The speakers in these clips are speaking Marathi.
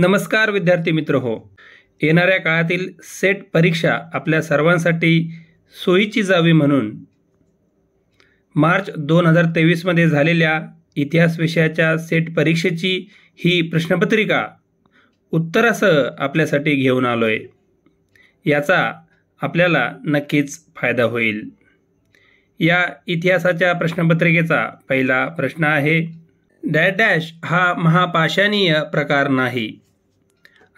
नमस्कार विद्यार्थी मित्र हो येणाऱ्या काळातील सेट परीक्षा आपल्या सर्वांसाठी सोयीची जावी म्हणून मार्च दोन हजार तेवीसमध्ये झालेल्या इतिहास विषयाच्या सेट परीक्षेची ही प्रश्नपत्रिका उत्तरासह आपल्यासाठी घेऊन आलो आहे याचा आपल्याला नक्कीच फायदा होईल या इतिहासाच्या प्रश्नपत्रिकेचा पहिला प्रश्न आहे डॅश हा महापाषाणीय प्रकार नाही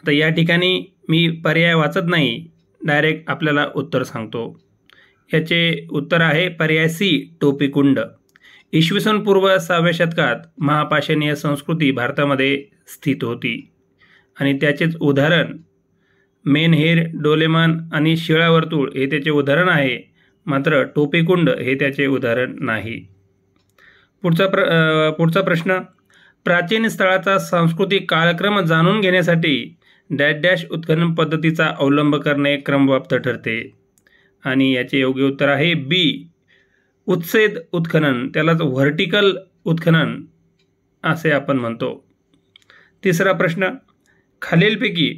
आता या ठिकाणी मी पर्याय वाचत नाही डायरेक्ट आपल्याला उत्तर सांगतो याचे उत्तर आहे पर्याय सी टोपीकुंड इसवी सन पूर्व सहाव्या शतकात महापाषणीय संस्कृती भारतामध्ये स्थित होती आणि त्याचेच उदाहरण मेनहेर डोलेमान आणि शिळावर्तुळ हे त्याचे उदाहरण आहे मात्र टोपीकुंड हे त्याचे उदाहरण नाही पुढचा प्र पुढचा प्रश्न प्राचीन स्थळाचा सांस्कृतिक कालक्रम जाणून घेण्यासाठी डॅश डॅश उत्खनन पद्धतीचा अवलंब करणे क्रमवाप्त ठरते आणि याचे योग्य उत्तर आहे बी उत्सेद उत्खनन त्यालाच व्हर्टिकल उत्खनन असे आपण म्हणतो तिसरा प्रश्न खालीलपैकी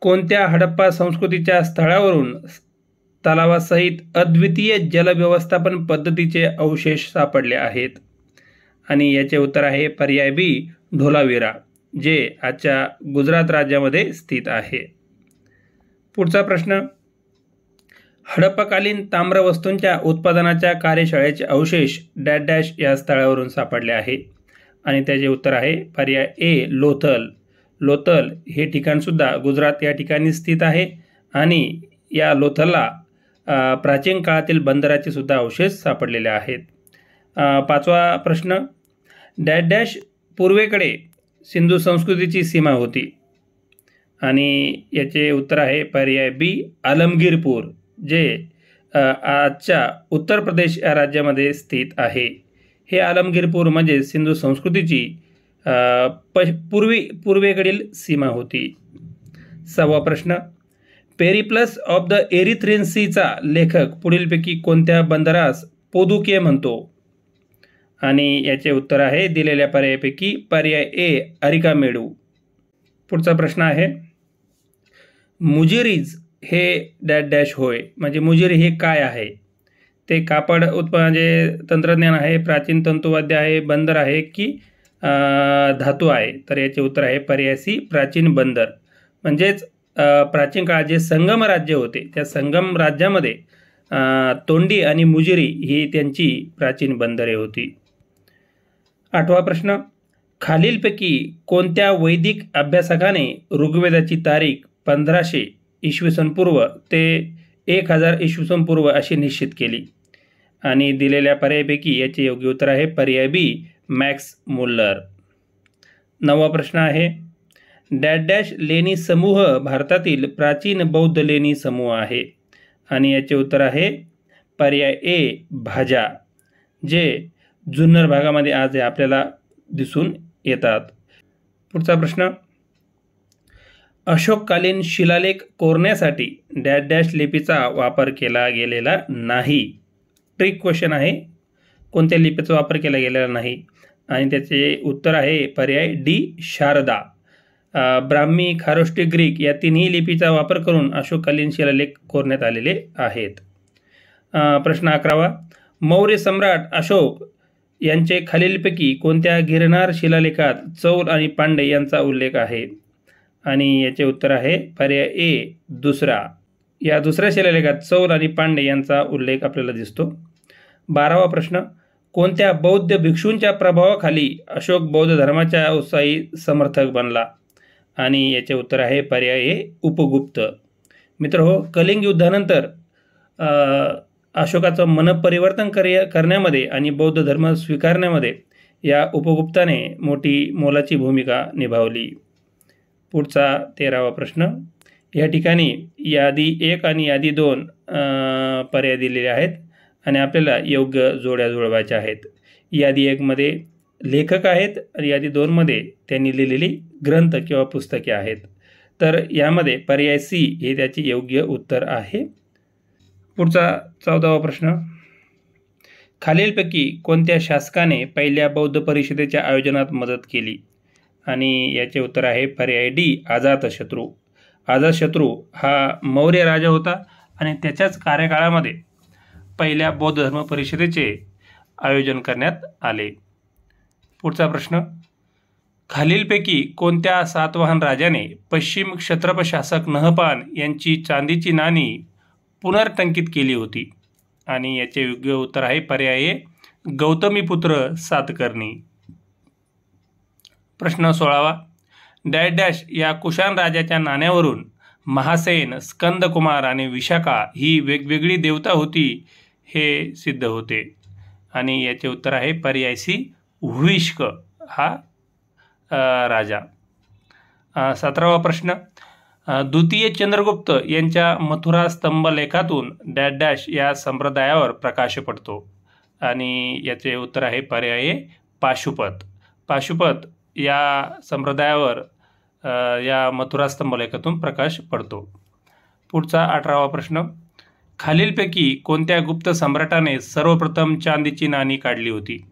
कोणत्या हडप्पा संस्कृतीच्या स्थळावरून तलावासहित अद्वितीय जलव्यवस्थापन पद्धतीचे अवशेष सापडले आहेत आणि याचे उत्तर आहे पर्याय बी ढोलाविरा जे आजच्या गुजरात राज्यामध्ये स्थित आहे पुढचा प्रश्न ताम्र वस्तूंच्या उत्पादनाच्या कार्यशाळेचे अवशेष डॅश डॅश या स्थळावरून सापडले आहे आणि त्याचे उत्तर आहे पर्याय ए लोथल लोथल हे ठिकाणसुद्धा गुजरात या ठिकाणी स्थित आहे आणि या लोथलला प्राचीन काळातील बंदराचे सुद्धा अवशेष सापडलेले आहेत पाचवा प्रश्न डॅश डॅश पूर्वेकडे सिंधू संस्कृतीची सीमा होती आणि याचे उत्तर आहे पर्याय बी आलमगीरपूर जे आजच्या उत्तर प्रदेश या राज्यामध्ये स्थित आहे हे आलमगीरपूर म्हणजे सिंधू संस्कृतीची प पूर्वी पूर्वेकडील सीमा होती सहावा प्रश्न पेरिप्लस ऑफ द एरिथ्रेन्सीचा लेखक पुढीलपैकी कोणत्या बंदरास पोदुके म्हणतो आणि याचे उत्तर आहे दिलेल्या पर्यायापैकी पर्याय ए अरिका मेडू पुढचा प्रश्न आहे मुजिरीज हे डॅश डॅश होय म्हणजे मुजिरी हे काय आहे ते कापड उत्पादन जे म्हणजे तंत्रज्ञान आहे प्राचीन तंतुवाद्य आहे बंदर आहे की धातू आहे तर याचे उत्तर आहे पर्याय सी प्राचीन बंदर म्हणजेच प्राचीन काळात जे संगम राज्य होते त्या संगम राज्यामध्ये तोंडी आणि मुजिरी ही त्यांची प्राचीन बंदरे होती आठवा प्रश्न खालीलपैकी कोणत्या वैदिक अभ्यासकाने ऋग्वेदाची तारीख पंधराशे पूर्व ते एक हजार पूर्व अशी निश्चित केली आणि दिलेल्या पर्यायपैकी याचे योग्य उत्तर आहे पर्याय बी मॅक्स मुल्लर नववा प्रश्न आहे डॅश डॅश लेणी समूह भारतातील प्राचीन बौद्ध लेणी समूह आहे आणि याचे उत्तर आहे पर्याय ए भाजा जे जुन्नर भागामध्ये आज आपल्याला दिसून येतात पुढचा प्रश्न अशोककालीन शिलालेख कोरण्यासाठी डॅश डॅश लिपीचा वापर केला गेलेला नाही ट्रिक क्वेश्चन आहे कोणत्या लिपीचा वापर केला गेलेला नाही आणि त्याचे उत्तर आहे पर्याय डी शारदा ब्राह्मी खारोष्टी ग्रीक या तिन्ही लिपीचा वापर करून अशोककालीन शिलालेख कोरण्यात आलेले आहेत प्रश्न अकरावा मौर्य सम्राट अशोक यांचे खालीलपैकी कोणत्या गिरणार शिलालेखात चौल आणि पांडे यांचा उल्लेख आहे आणि याचे उत्तर आहे पर्याय ए दुसरा या दुसऱ्या शिलालेखात चौल आणि पांडे यांचा उल्लेख आपल्याला दिसतो बारावा प्रश्न कोणत्या बौद्ध भिक्षूंच्या प्रभावाखाली अशोक बौद्ध धर्माच्या उत्साही समर्थक बनला आणि याचे उत्तर आहे पर्याय ए उपगुप्त मित्र हो कलिंग युद्धानंतर अशोकाचं मनपरिवर्तन करण्यामध्ये आणि बौद्ध धर्म स्वीकारण्यामध्ये या उपगुप्ताने मोठी मोलाची भूमिका निभावली पुढचा तेरावा प्रश्न या ठिकाणी यादी एक आणि यादी दोन पर्याय दिलेले आहेत आणि आपल्याला योग्य जोड्या जुळवायच्या आहेत यादी एकमध्ये लेखक आहेत आणि यादी दोनमध्ये त्यांनी लिहिलेली ग्रंथ किंवा पुस्तके आहेत तर यामध्ये पर्याय सी हे त्याचे योग्य उत्तर आहे पुढचा चौदावा प्रश्न खालीलपैकी कोणत्या शासकाने पहिल्या बौद्ध परिषदेच्या आयोजनात मदत केली आणि याचे उत्तर आहे पर्याय डी आझाद शत्रू हा मौर्य राजा होता आणि त्याच्याच कार्यकाळामध्ये पहिल्या बौद्ध धर्म परिषदेचे आयोजन करण्यात आले पुढचा प्रश्न खालीलपैकी कोणत्या सातवाहन राजाने पश्चिम क्षत्रप शासक नहपान यांची चांदीची नाणी पुनर्टंकित केली होती आणि याचे योग्य उत्तर आहे पर्याय गौतमीपुत्र सातकर्णी प्रश्न सोळावा डॅश डॅश या कुशान राजाच्या नाण्यावरून महासेन स्कंदकुमार आणि विशाखा ही वेगवेगळी देवता होती हे सिद्ध होते आणि याचे उत्तर आहे पर्याय सी हुविष्क हा राजा सतरावा प्रश्न द्वितीय चंद्रगुप्त यांच्या मथुरा स्तंभ लेखातून डॅश डॅश या संप्रदायावर प्रकाश पडतो आणि याचे उत्तर आहे पर्याय पाशुपत पाशुपत या संप्रदायावर या मथुरा स्तंभ लेखातून प्रकाश पडतो पुढचा अठरावा प्रश्न खालीलपैकी कोणत्या गुप्त सम्राटाने सर्वप्रथम चांदीची नाणी काढली होती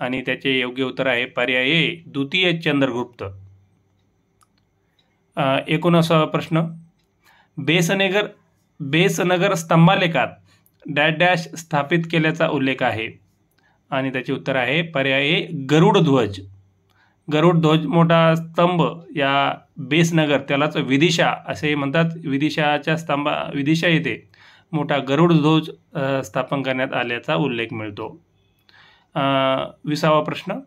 आणि त्याचे योग्य उत्तर आहे पर्याय द्वितीय चंद्रगुप्त एकोणासावा प्रश्न बेसनेगर बेसनगर स्तंभालेखात डॅश डॅश स्थापित केल्याचा उल्लेख आहे आणि त्याचे उत्तर आहे पर्याय गरुड ध्वज गरुड ध्वज मोठा स्तंभ या बेसनगर त्यालाच विदिशा असे म्हणतात विदिशाच्या स्तंभा विदिशा येथे मोठा गरुड ध्वज स्थापन करण्यात आल्याचा उल्लेख मिळतो विसावा प्रश्न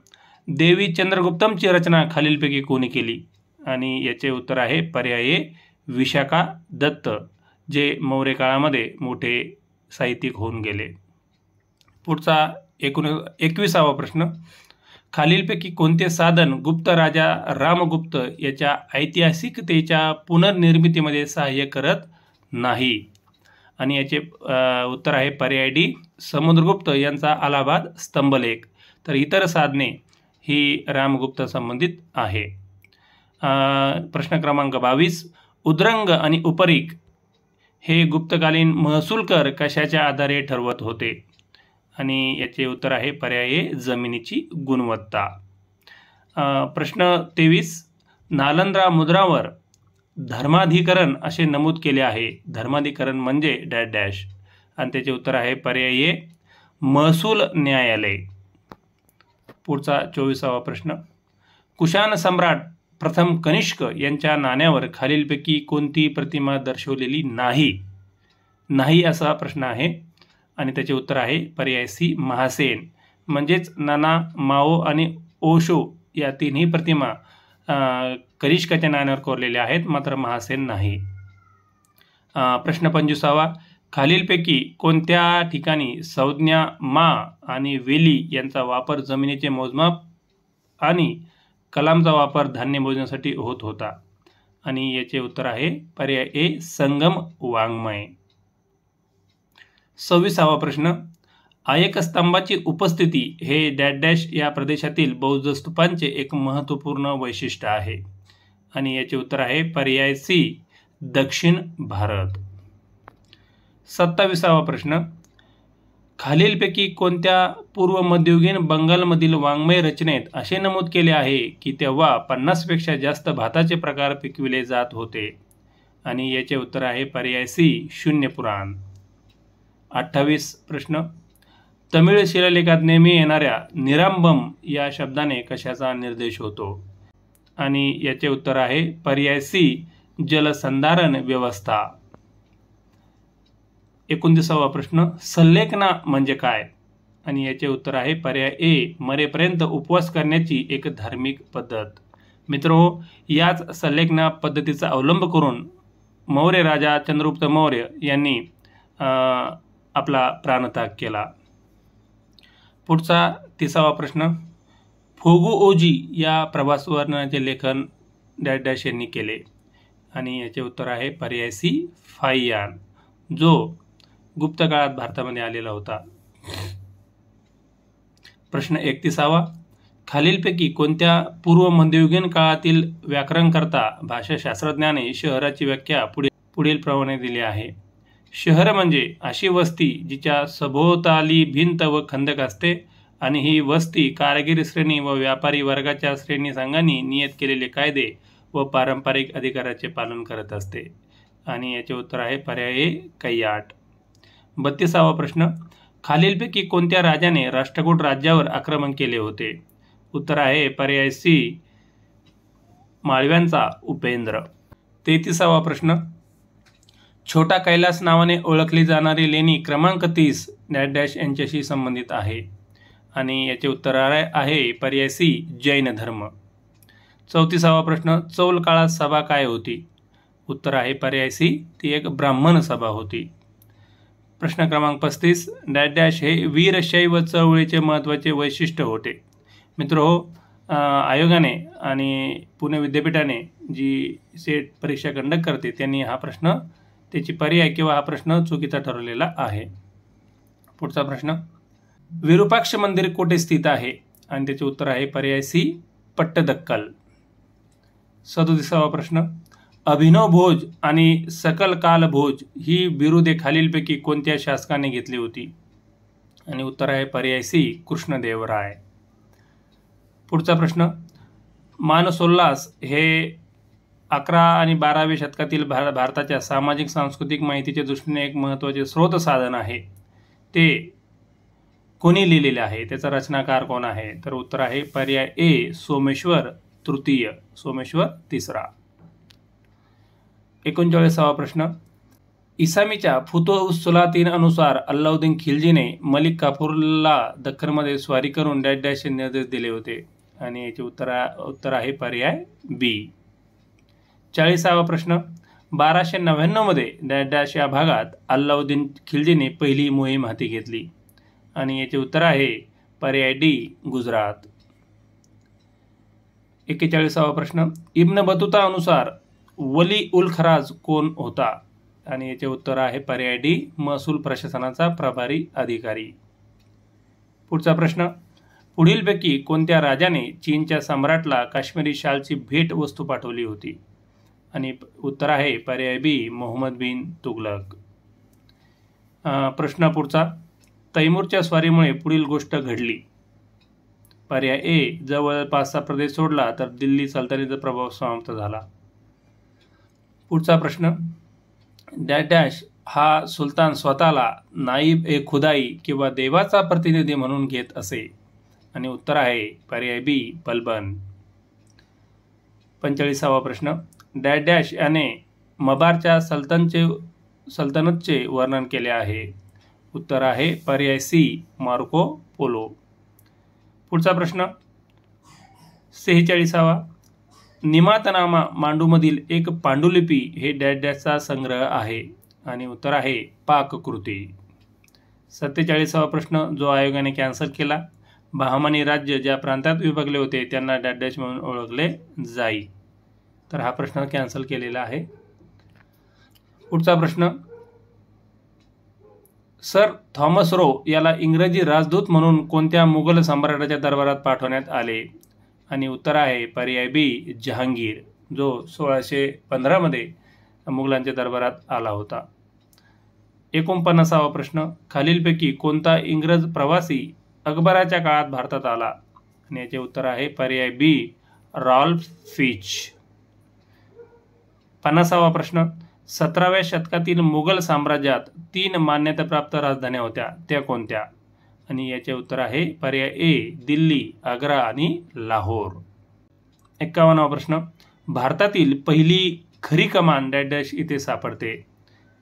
देवी चंद्रगुप्तमची रचना खालीलपैकी कोणी केली आणि याचे उत्तर आहे पर्याय विशाखा दत्त जे मौर्य काळामध्ये मोठे साहित्यिक होऊन गेले पुढचा एकूण एकविसावा प्रश्न खालीलपैकी कोणते साधन गुप्त राजा रामगुप्त याच्या ऐतिहासिकतेच्या पुनर्निर्मितीमध्ये सहाय्य करत नाही आणि याचे उत्तर आहे पर्याय डी समुद्रगुप्त यांचा अलाहाबाद स्तंभलेख तर इतर साधने ही रामगुप्त संबंधित आहे प्रश्न क्रमांक बावीस उद्रंग आणि उपरिक हे गुप्तकालीन महसूल कर कशाच्या आधारे ठरवत होते आणि याचे उत्तर आहे पर्याय जमिनीची गुणवत्ता प्रश्न तेवीस नालंद्रा मुद्रावर धर्माधिकरण असे नमूद केले आहे धर्माधिकरण म्हणजे डॅश डॅश आणि त्याचे उत्तर आहे पर्याय महसूल न्यायालय पुढचा चोवीसावा प्रश्न कुशाण सम्राट प्रथम कनिष्क यांच्या नाण्यावर खालीलपैकी कोणती प्रतिमा दर्शवलेली नाही नाही असा प्रश्न आहे आणि त्याचे उत्तर आहे पर्याय सी महासेन म्हणजेच नाना माओ आणि ओशो या तिन्ही प्रतिमा कनिष्काच्या नाण्यावर कोरलेल्या आहेत मात्र महासेन नाही प्रश्न पंचवीसावा खालीलपैकी कोणत्या ठिकाणी संज्ञा मा आणि वेली यांचा वापर जमिनीचे मोजमाप आणि कलामचा वापर धान्य भोजनासाठी होत होता आणि याचे उत्तर आहे पर्याय ए संगम वाङ्मय सव्वीसावा प्रश्न आयक स्तंभाची उपस्थिती हे डॅड डॅश या प्रदेशातील बौद्ध स्तूपांचे एक महत्त्वपूर्ण वैशिष्ट्य आहे आणि याचे उत्तर आहे पर्याय सी दक्षिण भारत सत्तावीसावा प्रश्न खालीलपैकी कोणत्या पूर्व मध्ययुगीन बंगालमधील वाङ्मय रचनेत असे नमूद केले आहे की तेव्हा पन्नासपेक्षा जास्त भाताचे प्रकार पिकविले जात होते आणि याचे उत्तर आहे पर्याय सी शून्य पुराण अठ्ठावीस प्रश्न तमिळ शिलालेखात नेहमी येणाऱ्या निरांबम या शब्दाने कशाचा निर्देश होतो आणि याचे उत्तर आहे पर्याय सी जलसंधारण व्यवस्था एकोणतीसावा प्रश्न संलेखना म्हणजे काय आणि याचे उत्तर आहे पर्याय ए मरेपर्यंत उपवास करण्याची एक धार्मिक पद्धत मित्रो याच संलेखना पद्धतीचा अवलंब करून मौर्य राजा चंद्रगुप्त मौर्य यांनी आपला प्राणत्याग केला पुढचा तिसावा प्रश्न फोगो ओजी या प्रवास वर्णनाचे लेखन डॅश डॅश यांनी केले आणि याचे उत्तर आहे पर्याय सी फायन जो गुप्त काळात भारतामध्ये आलेला होता प्रश्न एकतीसावा खालीलपैकी कोणत्या पूर्व मध्ययुगीन काळातील व्याकरणकर्ता भाषाशास्त्रज्ञाने शहराची व्याख्या पुढे पुढील प्रमाणे दिली आहे शहर म्हणजे अशी वस्ती जिच्या सभोवताली भिंत व खंदक असते आणि ही वस्ती कारागिरी श्रेणी व व्यापारी वर्गाच्या श्रेणी संघांनी नियत केलेले कायदे व पारंपरिक अधिकाराचे पालन करत असते आणि याचे उत्तर आहे पर्याय कैयाट बत्तीसावा प्रश्न खालीलपैकी कोणत्या राजाने राष्ट्रकूट राज्यावर आक्रमण केले होते उत्तर आहे पर्याय सी माळव्यांचा उपेंद्र तेहतीसावा प्रश्न छोटा कैलास नावाने ओळखली जाणारी लेणी क्रमांक तीस डॅश डॅश यांच्याशी संबंधित आहे आणि याचे उत्तर आहे पर्याय सी जैन धर्म चौतीसावा प्रश्न चौल काळात सभा काय होती उत्तर आहे पर्याय सी ती एक ब्राह्मण सभा होती प्रश्न क्रमांक पस्तीस डॅश डॅश हे वीरशैव चळवळीचे महत्त्वाचे वैशिष्ट्य होते मित्र हो आयोगाने आणि पुणे विद्यापीठाने जी सेट परीक्षा कंडक्ट करते त्यांनी हा प्रश्न त्याची पर्याय किंवा हा प्रश्न चुकीचा ठरवलेला आहे पुढचा प्रश्न विरूपाक्ष मंदिर कुठे स्थित आहे आणि त्याचे उत्तर आहे पर्याय सी पट्टदक्कल सदोतीसावा प्रश्न अभिनव भोज आणि सकल काल भोज ही बिरुदे खालीलपैकी कोणत्या शासकाने घेतली होती आणि उत्तर आहे पर्याय सी कृष्णदेवराय पुढचा प्रश्न मानसोल्लास हे अकरा आणि बाराव्या शतकातील भार भारताच्या सामाजिक सांस्कृतिक माहितीच्या दृष्टीने एक महत्त्वाचे स्रोत साधन आहे ते कोणी लिहिलेले आहे त्याचा रचनाकार कोण आहे तर उत्तर आहे पर्याय ए सोमेश्वर तृतीय सोमेश्वर तिसरा एकोणचाळीसावा प्रश्न इसामीच्या फुतो सुलातीन अनुसार अल्लाउद्दीन खिलजीने मलिक काफूरला दख्खनमध्ये स्वारी करून डॅश डॅशचे निर्देश दिले होते आणि याचे उत्तर उत्तर आहे पर्याय बी चाळीसावा प्रश्न बाराशे नव्याण्णवमध्ये डॅश डॅश या भागात अल्लाउद्दीन खिलजीने पहिली मोहीम हाती घेतली आणि याचे उत्तर आहे पर्याय डी गुजरात एक्केचाळीसावा प्रश्न इब्न अनुसार वली उल खराज कोण होता आणि याचे उत्तर आहे पर्याय डी महसूल प्रशासनाचा प्रभारी अधिकारी पुढचा प्रश्न पुढीलपैकी कोणत्या राजाने चीनच्या सम्राटला काश्मीरी शालची भेट वस्तू पाठवली होती आणि उत्तर आहे पर्याय बी मोहम्मद बिन तुगलक प्रश्न पुढचा तैमूरच्या स्वारीमुळे पुढील गोष्ट घडली पर्याय ए जवळपासचा प्रदेश सोडला तर दिल्ली सल्तनीचा प्रभाव समाप्त झाला पुढचा प्रश्न डॅश डॅश हा सुलतान स्वतःला नाईब ए खुदाई किंवा देवाचा प्रतिनिधी म्हणून घेत असे आणि उत्तर आहे पर्याय बी बलबन पंचेचाळीसावा प्रश्न डॅश डॅश याने मबारच्या सल्तनचे सल्तनतचे वर्णन केले आहे उत्तर आहे पर्याय सी मार्को पोलो पुढचा प्रश्न सेहेचाळीसावा निमातनामा मांडूमधील एक पांडुलिपी हे डॅश डॅशचा संग्रह आहे आणि उत्तर आहे पाककृती सत्तेचाळीसावा प्रश्न जो आयोगाने कॅन्सल केला बहामानी राज्य ज्या प्रांतात विभागले होते त्यांना डॅट डॅश म्हणून ओळखले जाई तर हा प्रश्न कॅन्सल केलेला आहे पुढचा प्रश्न सर थॉमस रो याला इंग्रजी राजदूत म्हणून कोणत्या मुघल सम्राटाच्या दरबारात पाठवण्यात आले आणि उत्तर आहे पर्याय बी जहांगीर जो सोळाशे पंधरामध्ये मुघलांच्या दरबारात आला होता एकोणपन्नासावा प्रश्न खालीलपैकी कोणता इंग्रज प्रवासी अकबराच्या काळात भारतात आला आणि याचे उत्तर आहे पर्याय बी रॉल्फ फिच पन्नासावा प्रश्न सतराव्या शतकातील मुघल साम्राज्यात तीन मान्यताप्राप्त राजधान्या होत्या त्या कोणत्या आणि याचे उत्तर आहे पर्याय ए दिल्ली आग्रा आणि लाहोर एक्कावन्नावा प्रश्न भारतातील पहिली खरी कमान डॅश डॅश इथे सापडते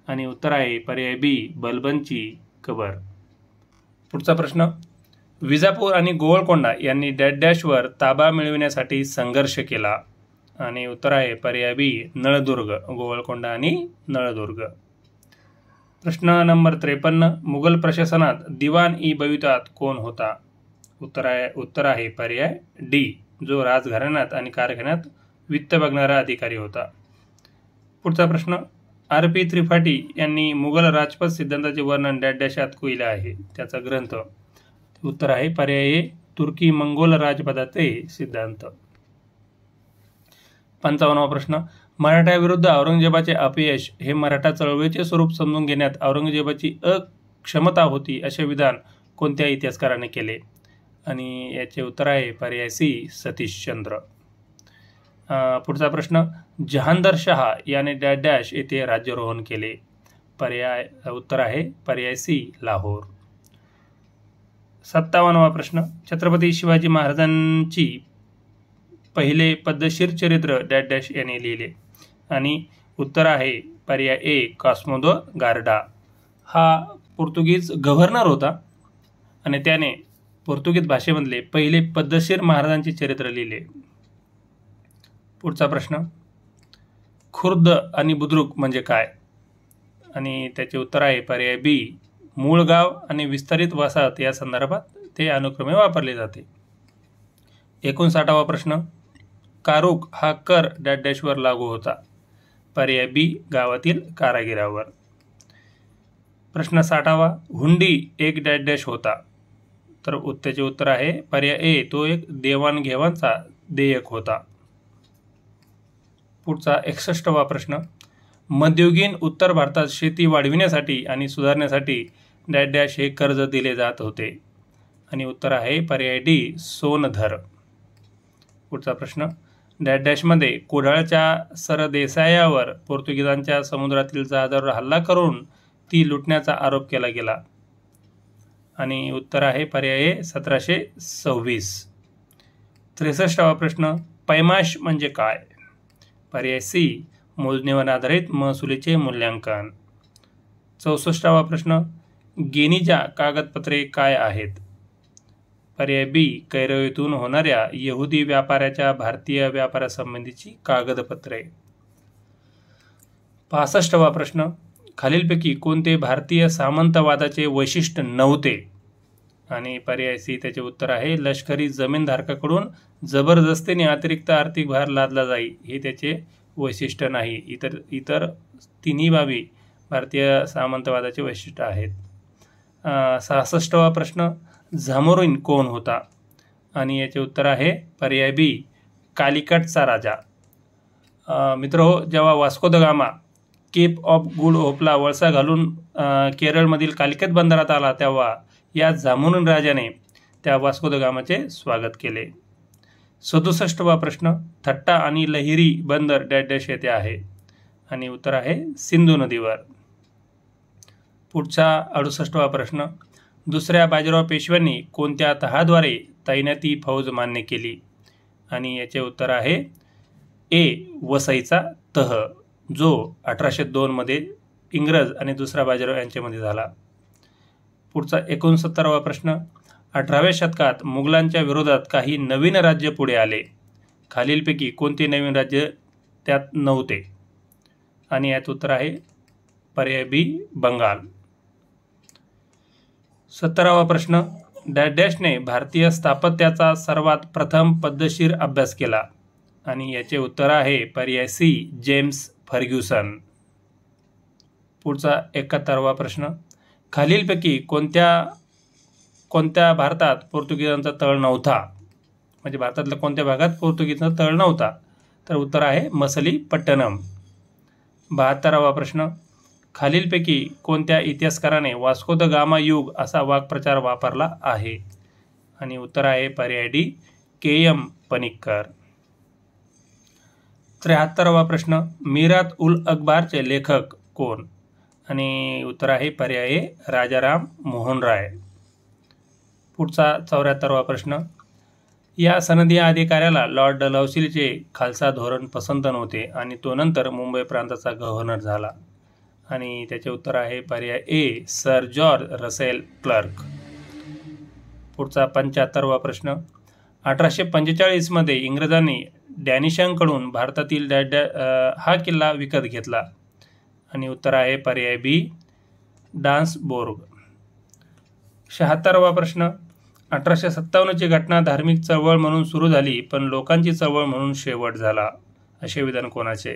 आणि उत्तर आहे पर्याय बी बलबनची कबर पुढचा प्रश्न विजापूर आणि गोवळकोंडा यांनी डॅश डॅशवर ताबा मिळविण्यासाठी संघर्ष केला आणि उत्तर आहे पर्याय बी नळदुर्ग गोवळकोंडा आणि नळदुर्ग प्रश्न नंबर त्रेपन्न मुघल प्रशासनात दिवान ई बवितात कोण होता उत्तर आहे उत्तर आहे पर्याय डी जो राजघराण्यात आणि कारखान्यात वित्त बघणारा अधिकारी होता पुढचा प्रश्न आर पी त्रिपाठी यांनी मुघल राजपथ सिद्धांताचे वर्णन डॅडॅशात केलं आहे त्याचा ग्रंथ उत्तर आहे पर्याय तुर्की मंगोल राजपदाचे सिद्धांत पंचावन्नवा प्रश्न विरुद्ध औरंगजेबाचे अपयश हे मराठा चळवळीचे स्वरूप समजून घेण्यात औरंगजेबाची अक्षमता होती असे विधान कोणत्या इतिहासकाराने केले आणि याचे उत्तर आहे पर्याय सी सतीशचंद्र पुढचा प्रश्न जहांदर शहा याने डॅश डॅश येथे राज्यरोहण केले पर्याय उत्तर आहे पर्याय सी लाहोर सत्तावन्नवा प्रश्न छत्रपती शिवाजी महाराजांची पहिले पद्धशीर चरित्र डॅश डॅश यांनी लिहिले आणि उत्तर आहे पर्याय ए कॉस्मोदो गार्डा हा पोर्तुगीज गव्हर्नर होता आणि त्याने पोर्तुगीज भाषेमधले पहिले पद्धतशीर महाराजांचे चरित्र लिहिले पुढचा प्रश्न खुर्द आणि बुद्रुक म्हणजे काय आणि त्याचे उत्तर आहे पर्याय बी मूळ गाव आणि विस्तारित वसाहत या संदर्भात ते अनुक्रमे वापरले जाते एकोणसाठावा प्रश्न कारुक हा कर डॅश डॅशवर लागू होता पर्याय बी गावातील कारागिरावर प्रश्न साठावा हुंडी एक डॅश डॅश होता तर त्याचे उत्तर आहे पर्याय ए तो एक देवाणघेवाणचा देयक होता पुढचा एकसष्टवा प्रश्न मध्ययुगीन उत्तर भारतात शेती वाढविण्यासाठी आणि सुधारण्यासाठी डॅश डॅश हे कर्ज दिले जात होते आणि उत्तर आहे पर्याय डी सोनधर पुढचा प्रश्न डॅश डॅशमध्ये कुडाळच्या सरदेसायावर पोर्तुगीजांच्या समुद्रातील जहाजावर हल्ला करून ती लुटण्याचा आरोप केला गेला आणि उत्तर आहे पर्याय सतराशे सव्वीस त्रेसष्टावा प्रश्न पैमाश म्हणजे काय पर्याय सी मोजणीवर आधारित महसुलीचे मूल्यांकन चौसष्टावा प्रश्न गेनीच्या कागदपत्रे काय आहेत पर्याय बी कैरवेतून होणाऱ्या यहुदी व्यापाऱ्याच्या भारतीय व्यापारासंबंधीची कागदपत्रे पासष्टवा प्रश्न खालीलपैकी कोणते भारतीय सामंतवादाचे वैशिष्ट्य नव्हते आणि पर्याय सी त्याचे उत्तर आहे लष्करी जमीनधारकाकडून जबरदस्तीने अतिरिक्त आर्थिक भार लादला जाई हे त्याचे वैशिष्ट्य नाही इतर इतर तिन्ही बाबी भारतीय सामंतवादाचे वैशिष्ट्य आहेत सहासष्टवा प्रश्न झामोरिन कोण होता आणि याचे उत्तर आहे पर्याय बी कालिकटचा राजा मित्र जेव्हा Vasco da Gama Cape of Good होपला वळसा घालून केरळमधील कालिकत बंदरात आला तेव्हा या झामोरिन राजाने त्या वास्को द गामाचे स्वागत केले सदुसष्टवा प्रश्न थट्टा आणि लहिरी बंदर डॅश डॅश येथे आहे आणि उत्तर आहे सिंधू नदीवर पुढचा अडुसष्टवा प्रश्न दुसऱ्या बाजीराव पेशव्यांनी कोणत्या तहाद्वारे तैनाती फौज मान्य केली आणि याचे उत्तर आहे ए वसईचा तह जो अठराशे दोनमध्ये इंग्रज आणि दुसरा बाजीराव यांच्यामध्ये झाला पुढचा एकोणसत्तरावा प्रश्न अठराव्या शतकात मुघलांच्या विरोधात काही नवीन राज्य पुढे आले खालीलपैकी कोणते नवीन राज्य त्यात नव्हते आणि यात उत्तर आहे पर्याय बी बंगाल सत्तरावा प्रश्न डॅश डॅशने भारतीय स्थापत्याचा सर्वात प्रथम पद्धतशीर अभ्यास केला आणि याचे उत्तर आहे पर्याय सी जेम्स फर्ग्युसन पुढचा एकाहत्तरावा प्रश्न खालीलपैकी कोणत्या कोणत्या भारतात पोर्तुगीजांचा तळ नव्हता म्हणजे भारतातल्या कोणत्या भागात पोर्तुगीजांचा तळ नव्हता तर उत्तर आहे मसली पट्टणम बहात्तरावा प्रश्न खालीलपैकी कोणत्या इतिहासकाराने वास्को द गामा युग असा वाक्प्रचार वापरला आहे आणि उत्तर आहे पर्याय डी के एम पनिक्कर त्र्याहत्तरवा प्रश्न मिरात उल अकबारचे लेखक कोण आणि उत्तर आहे पर्याय राजाराम मोहन राय पुढचा चौऱ्याहत्तरवा प्रश्न या सनदी अधिकाऱ्याला लॉर्ड डलहौसीचे खालसा धोरण पसंत नव्हते आणि तो नंतर मुंबई प्रांताचा गव्हर्नर झाला आणि त्याचे उत्तर आहे पर्याय A Sir George Russell Clerk पुढचा पंच्याहत्तरवा प्रश्न अठराशे पंचेचाळीसमध्ये इंग्रजांनी डॅनिशांकडून भारतातील डॅ हा किल्ला विकत घेतला आणि उत्तर आहे पर्याय बी डान्सबोर्ग शहात्तरवा प्रश्न अठराशे सत्तावन्नची घटना धार्मिक चळवळ म्हणून सुरू झाली पण लोकांची चळवळ म्हणून शेवट झाला असे विधान कोणाचे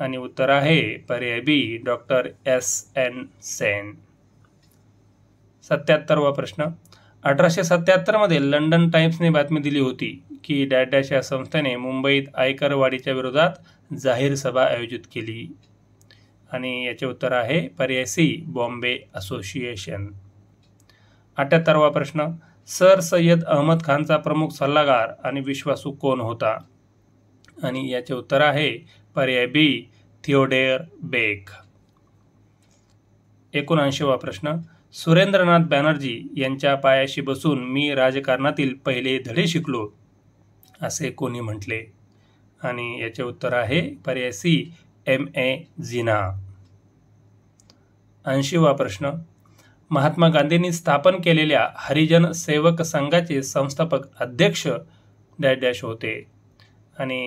आणि उत्तर आहे पर्याय B doctor S N Sen सत्याहत्तरवा प्रश्न अठराशे सत्याहत्तरमध्ये लंडन टाइम्सने बातमी दिली होती की डॅडॅश या संस्थेने मुंबईत आयकर वाढीच्या विरोधात जाहीर सभा आयोजित केली आणि याचे उत्तर आहे पर्याय सी बॉम्बे असोसिएशन अठ्याहत्तरवा प्रश्न सर सय्यद अहमद खानचा प्रमुख सल्लागार आणि विश्वासू कोण होता आणि याचे उत्तर आहे पर्याय बी थिओडेअर बेक एकोणऐंशीवा प्रश्न सुरेंद्रनाथ बॅनर्जी यांच्या पायाशी बसून मी राजकारणातील पहिले धडे शिकलो असे कोणी म्हटले आणि याचे उत्तर आहे पर्याय सी एम ए जिना ऐंशीवा प्रश्न महात्मा गांधींनी स्थापन केलेल्या हरिजन सेवक संघाचे संस्थापक अध्यक्ष डॅश डॅश होते आणि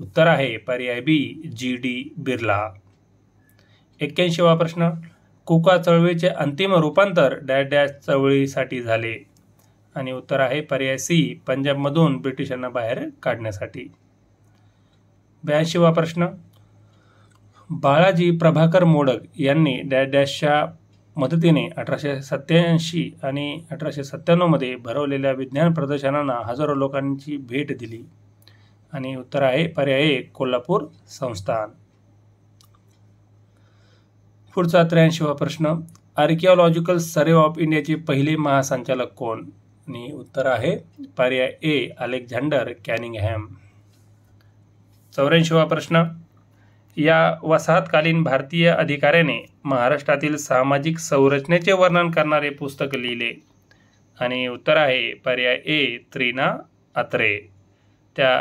उत्तर आहे पर्याय बी जी डी बिर्ला एक्क्याऐंशीवा प्रश्न कुका चळवळीचे अंतिम रूपांतर डॅश डॅश चळवळीसाठी झाले आणि उत्तर आहे पर्याय सी पंजाबमधून ब्रिटिशांना बाहेर काढण्यासाठी ब्याऐंशीवा प्रश्न बाळाजी प्रभाकर मोडक यांनी डॅश डॅशच्या मदतीने अठराशे सत्याऐंशी आणि अठराशे सत्त्याण्णवमध्ये भरवलेल्या विज्ञान प्रदर्शनांना हजारो लोकांची भेट दिली आणि उत्तर आहे पर्याय एक कोल्हापूर संस्थान पुढचा त्र्याऐंशीवा प्रश्न आर्किओलॉजिकल सर्वे ऑफ इंडियाचे पहिले महासंचालक कोण आणि उत्तर आहे पर्याय ए अलेक्झांडर कॅनिंगहॅम चौऱ्याऐंशीवा प्रश्न या वसाहतकालीन भारतीय अधिकाऱ्याने महाराष्ट्रातील सामाजिक संरचनेचे वर्णन करणारे पुस्तक लिहिले आणि उत्तर आहे पर्याय ए त्रिना अत्रे त्या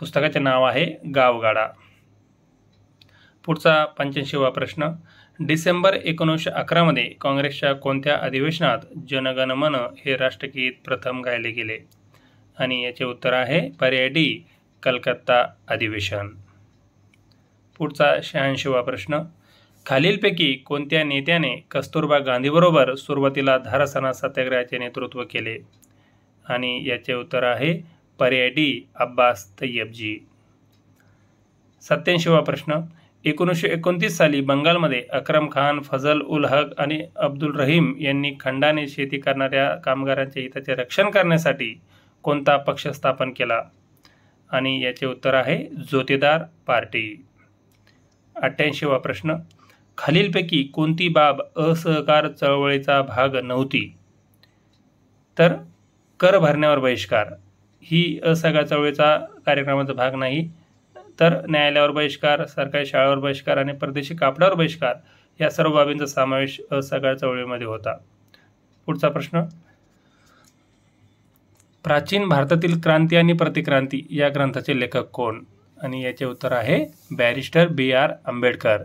पुस्तकाचे नाव आहे गावगाडा पुढचा पंच्याऐंशीवा प्रश्न डिसेंबर एकोणीसशे अकरामध्ये काँग्रेसच्या कोणत्या अधिवेशनात जनगणमन हे राष्ट्रगीत प्रथम गायले गेले आणि याचे उत्तर आहे पर्याय डी कलकत्ता अधिवेशन पुढचा शहाऐंशीवा प्रश्न खालीलपैकी कोणत्या नेत्याने कस्तुरबा गांधीबरोबर सुरुवातीला धारासना सत्याग्रहाचे नेतृत्व केले आणि याचे उत्तर आहे पर्याय डी अब्बास तय्यबजी सत्याऐंशीवा प्रश्न एकोणीसशे एकोणतीस साली बंगालमध्ये अक्रम खान फजल उल हक आणि अब्दुल रहीम यांनी खंडाने शेती करणाऱ्या कामगारांच्या हिताचे रक्षण करण्यासाठी कोणता पक्ष स्थापन केला आणि याचे उत्तर आहे जोतेदार पार्टी अठ्ठ्याऐंशीवा प्रश्न खालीलपैकी कोणती बाब असहकार चळवळीचा भाग नव्हती तर कर भरण्यावर बहिष्कार ही सगळ्या चळवळीचा कार्यक्रमाचा भाग नाही तर न्यायालयावर बहिष्कार सरकारी शाळेवर बहिष्कार आणि परदेशी कापडावर बहिष्कार या सर्व बाबींचा समावेश सगळ्या चळवळीमध्ये होता पुढचा प्रश्न प्राचीन भारतातील क्रांती आणि प्रतिक्रांती या ग्रंथाचे लेखक कोण आणि याचे उत्तर आहे बॅरिस्टर बी आर आंबेडकर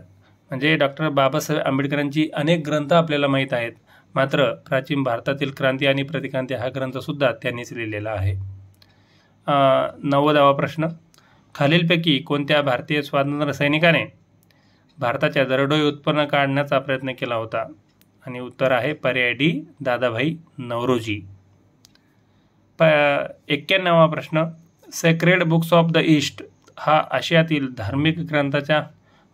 म्हणजे डॉक्टर बाबासाहेब आंबेडकरांची अनेक ग्रंथ आपल्याला माहीत आहेत मात्र प्राचीन भारतातील क्रांती आणि प्रतिक्रांती हा ग्रंथसुद्धा त्यांनीच लिहिलेला आहे नव्वदावा प्रश्न खालीलपैकी कोणत्या भारतीय स्वातंत्र्य सैनिकाने भारताच्या दरडोई उत्पन्न काढण्याचा प्रयत्न केला होता आणि उत्तर आहे पर्याय डी दादाभाई नवरोजी प एक्क्याण्णवा प्रश्न Sacred Books of the East हा आशियातील धार्मिक ग्रंथाच्या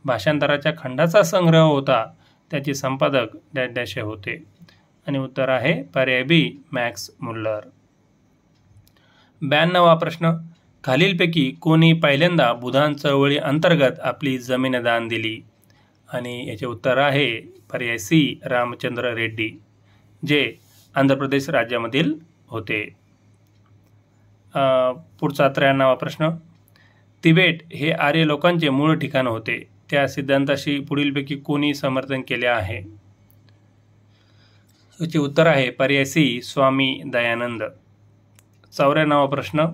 भाषांतराच्या खंडाचा संग्रह होता त्याचे संपादक डॅश होते आणि उत्तर आहे पर्याय बी मॅक्स मुल्लर ब्याण्णवा प्रश्न खालीलपैकी कोणी पहिल्यांदा बुधान चळवळी अंतर्गत आपली जमीन दान दिली आणि याचे उत्तर आहे पर्याय सी रामचंद्र रेड्डी जे आंध्र प्रदेश राज्यामधील होते पुढचा त्र्याण्णवा प्रश्न तिबेट हे आर्य लोकांचे मूळ ठिकाण होते त्या सिद्धांताशी पुढीलपैकी कोणी समर्थन केले आहे याचे उत्तर आहे पर्याय सी स्वामी दयानंद चौऱ्याण्णवा प्रश्न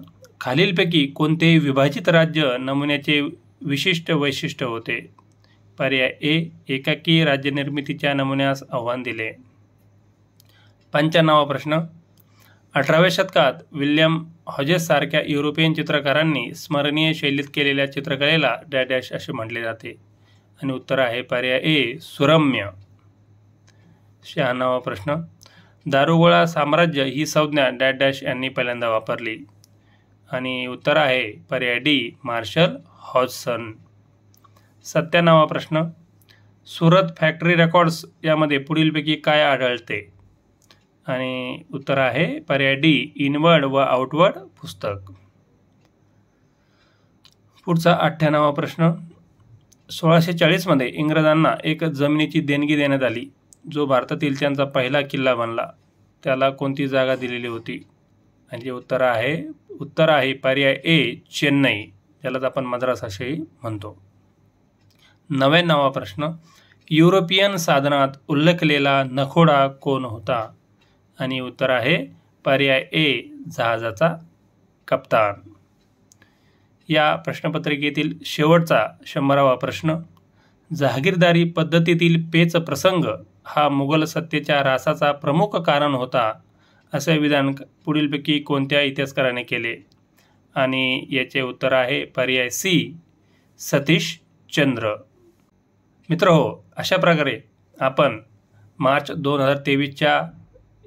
खालीलपैकी कोणतेही विभाजित राज्य नमुन्याचे विशिष्ट वैशिष्ट्य होते पर्याय ए एकाकी राज्य निर्मितीच्या नमुन्यास आव्हान दिले पंच्याण्णवा प्रश्न अठराव्या शतकात विल्यम सारख्या युरोपियन चित्रकारांनी स्मरणीय शैलीत केलेल्या चित्रकलेला डॅडॅश असे म्हटले जाते आणि उत्तर आहे पर्याय ए सुरम्य शहाण्णवा प्रश्न दारुगोळा साम्राज्य ही संज्ञा डॅश डॅश यांनी पहिल्यांदा वापरली आणि उत्तर आहे पर्याय डी मार्शल हॉजसन सत्यानावा प्रश्न सुरत फॅक्टरी रेकॉर्ड्स यामध्ये पुढीलपैकी काय आढळते आणि उत्तर आहे पर्याय डी इनवर्ड व आउटवर्ड पुस्तक पुढचा अठ्ठ्याण्णवा प्रश्न सोळाशे चाळीसमध्ये इंग्रजांना एक जमिनीची देणगी देण्यात आली जो भारतातील त्यांचा पहिला किल्ला बनला त्याला कोणती जागा दिलेली होती आणि जे उत्तर आहे उत्तर आहे पर्याय ए चेन्नई त्यालाच आपण मद्रास असेही म्हणतो नव्याण्णवा प्रश्न युरोपियन साधनात उल्लेखलेला नखोडा कोण होता आणि उत्तर आहे पर्याय ए जहाजाचा कप्तान या प्रश्नपत्रिकेतील शेवटचा शंभरावा प्रश्न जहागीरदारी पद्धतीतील पेच प्रसंग हा मुघल सत्तेच्या रासाचा प्रमुख कारण होता असे विधान पुढीलपैकी कोणत्या इतिहासकाराने केले आणि याचे उत्तर आहे पर्याय सी सतीश चंद्र मित्र हो अशा प्रकारे आपण मार्च दोन हजार तेवीसच्या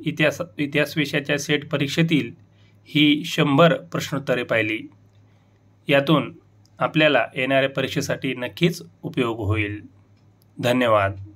इतिहास इतिहास विषयाच्या सेट परीक्षेतील ही शंभर प्रश्नोत्तरे पाहिली यातून आपल्याला येणाऱ्या परीक्षेसाठी नक्कीच उपयोग होईल धन्यवाद